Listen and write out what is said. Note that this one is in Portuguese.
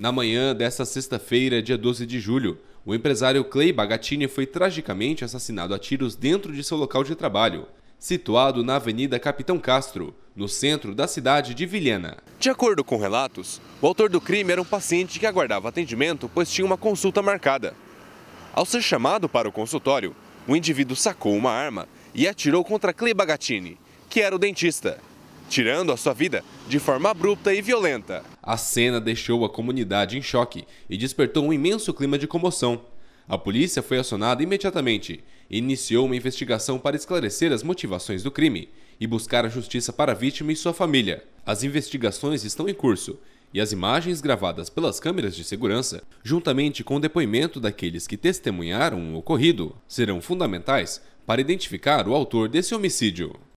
Na manhã desta sexta-feira, dia 12 de julho, o empresário Clay Bagatini foi tragicamente assassinado a tiros dentro de seu local de trabalho, situado na Avenida Capitão Castro, no centro da cidade de Vilhena. De acordo com relatos, o autor do crime era um paciente que aguardava atendimento, pois tinha uma consulta marcada. Ao ser chamado para o consultório, o indivíduo sacou uma arma e atirou contra Clay Bagatini, que era o dentista tirando a sua vida de forma abrupta e violenta. A cena deixou a comunidade em choque e despertou um imenso clima de comoção. A polícia foi acionada imediatamente e iniciou uma investigação para esclarecer as motivações do crime e buscar a justiça para a vítima e sua família. As investigações estão em curso e as imagens gravadas pelas câmeras de segurança, juntamente com o depoimento daqueles que testemunharam o ocorrido, serão fundamentais para identificar o autor desse homicídio.